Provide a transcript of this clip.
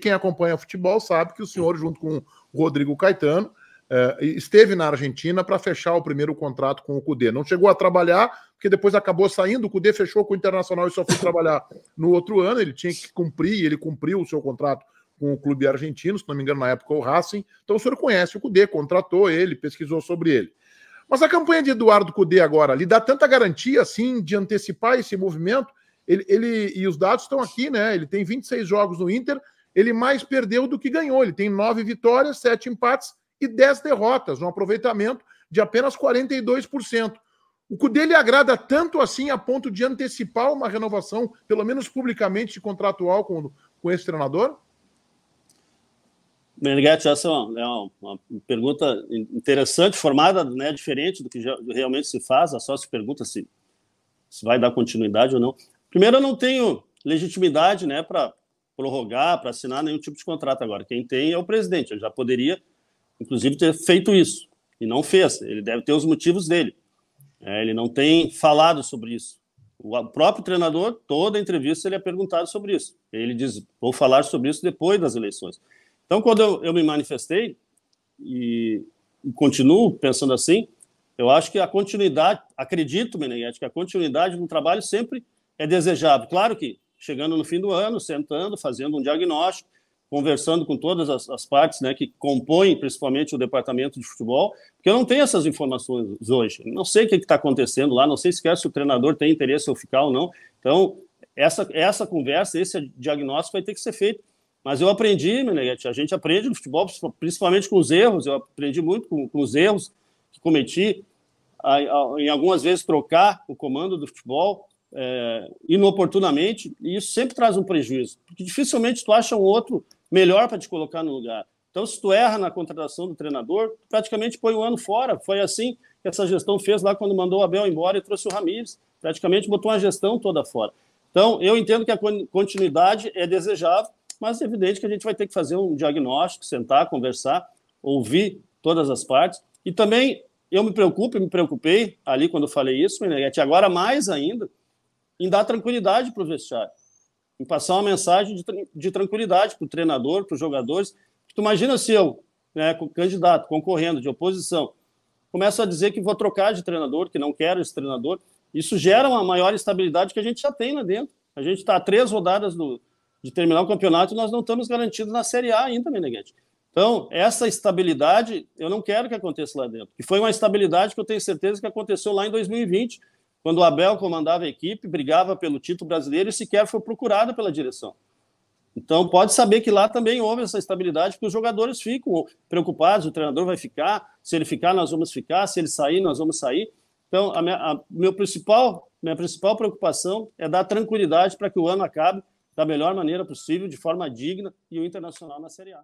quem acompanha futebol sabe que o senhor, junto com o Rodrigo Caetano, é, esteve na Argentina para fechar o primeiro contrato com o Cudê. Não chegou a trabalhar, porque depois acabou saindo, o Cudê fechou com o Internacional e só foi trabalhar no outro ano. Ele tinha que cumprir, ele cumpriu o seu contrato com o clube argentino, se não me engano, na época o Racing. Então o senhor conhece o Cudê, contratou ele, pesquisou sobre ele. Mas a campanha de Eduardo Cudê agora lhe dá tanta garantia assim de antecipar esse movimento. Ele, ele e os dados estão aqui, né? Ele tem 26 jogos no Inter, ele mais perdeu do que ganhou. Ele tem nove vitórias, sete empates e dez derrotas, um aproveitamento de apenas 42%. O Cudê lhe agrada tanto assim a ponto de antecipar uma renovação, pelo menos publicamente, contratual com, com esse treinador? Meneghetti, essa é uma, uma, pergunta interessante, formada, né, diferente do que já, realmente se faz, a só se pergunta se, se vai dar continuidade ou não. Primeiro, eu não tenho legitimidade né, para prorrogar, para assinar nenhum tipo de contrato agora. Quem tem é o presidente. Ele já poderia, inclusive, ter feito isso e não fez. Ele deve ter os motivos dele. É, ele não tem falado sobre isso. O próprio treinador, toda entrevista, ele é perguntado sobre isso. Ele diz: vou falar sobre isso depois das eleições. Então, quando eu, eu me manifestei e, e, continuo pensando assim, eu acho que a continuidade, acredito, Meneghetti, que a continuidade do trabalho sempre é desejável. Claro que chegando no fim do ano, sentando, fazendo um diagnóstico, conversando com todas as, as partes né, que compõem principalmente o departamento de futebol, porque eu não tenho essas informações hoje. Não sei o que está acontecendo lá, não sei sequer se o treinador tem interesse em ficar ou não. Então, essa, essa conversa, esse diagnóstico vai ter que ser feito. Mas eu aprendi, Meneghete, a gente aprende no futebol, principalmente com os erros, eu aprendi muito com, com os erros que cometi, em algumas vezes trocar o comando do futebol, é, inoportunamente, e isso sempre traz um prejuízo, porque dificilmente tu acha um outro melhor para te colocar no lugar. Então, se tu erra na contratação do treinador, praticamente põe um ano fora. Foi assim que essa gestão fez lá quando mandou o Abel embora e trouxe o Ramires. Praticamente botou uma gestão toda fora. Então, eu entendo que a continuidade é desejável, mas é evidente que a gente vai ter que fazer um diagnóstico, sentar, conversar, ouvir todas as partes. E também eu me preocupo, me preocupei ali quando eu falei isso, Meneghete, agora mais ainda, em dar tranquilidade para o vestiário, em passar uma mensagem de, de tranquilidade para o treinador, para os jogadores. Tu imagina se eu, né, candidato, concorrendo de oposição, começo a dizer que vou trocar de treinador, que não quero esse treinador. Isso gera uma maior estabilidade que a gente já tem lá dentro. A gente está a três rodadas do, de terminar o campeonato e nós não estamos garantidos na Série A ainda, Meneghete. Então, essa estabilidade eu não quero que aconteça lá dentro. E foi uma estabilidade que eu tenho certeza que aconteceu lá em 2020, quando o Abel comandava a equipe, brigava pelo título brasileiro e sequer foi procurado pela direção. Então, pode saber que lá também houve essa estabilidade, porque os jogadores ficam preocupados: o treinador vai ficar, se ele ficar, nós vamos ficar, se ele sair, nós vamos sair. Então, a minha, a meu principal, minha principal preocupação é dar tranquilidade para que o ano acabe da melhor maneira possível, de forma digna, e o Internacional na Série A.